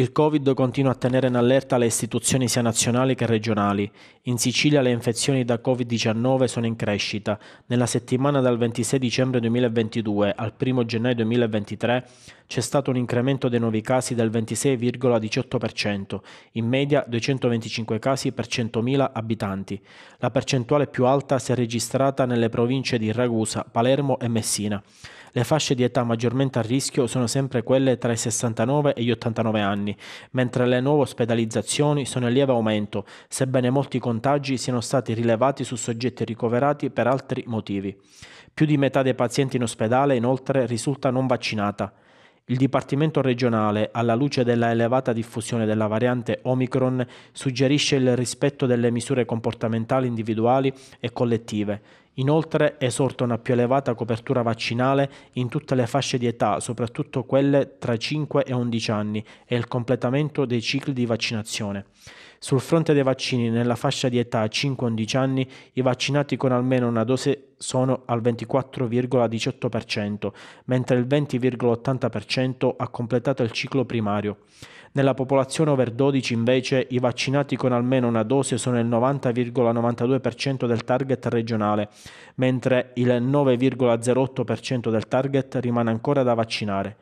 Il Covid continua a tenere in allerta le istituzioni sia nazionali che regionali. In Sicilia le infezioni da Covid-19 sono in crescita. Nella settimana dal 26 dicembre 2022 al 1 gennaio 2023 c'è stato un incremento dei nuovi casi del 26,18%, in media 225 casi per 100.000 abitanti. La percentuale più alta si è registrata nelle province di Ragusa, Palermo e Messina. Le fasce di età maggiormente a rischio sono sempre quelle tra i 69 e gli 89 anni, mentre le nuove ospedalizzazioni sono in lieve aumento, sebbene molti contagi siano stati rilevati su soggetti ricoverati per altri motivi. Più di metà dei pazienti in ospedale inoltre risulta non vaccinata. Il Dipartimento regionale, alla luce della elevata diffusione della variante Omicron, suggerisce il rispetto delle misure comportamentali individuali e collettive. Inoltre esorta una più elevata copertura vaccinale in tutte le fasce di età, soprattutto quelle tra 5 e 11 anni, e il completamento dei cicli di vaccinazione. Sul fronte dei vaccini nella fascia di età 5-11 anni, i vaccinati con almeno una dose sono al 24,18%, mentre il 20,80% ha completato il ciclo primario. Nella popolazione over 12 invece i vaccinati con almeno una dose sono il 90,92% del target regionale, mentre il 9,08% del target rimane ancora da vaccinare.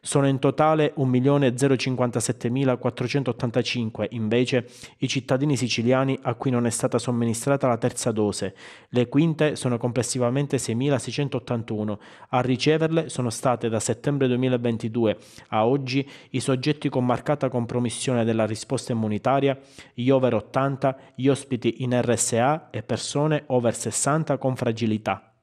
Sono in totale 1.057.485 invece i cittadini siciliani a cui non è stata somministrata la terza dose. Le quinte sono complessivamente complessivamente 6.681. A riceverle sono state da settembre 2022 a oggi i soggetti con marcata compromissione della risposta immunitaria, gli over 80, gli ospiti in RSA e persone over 60 con fragilità.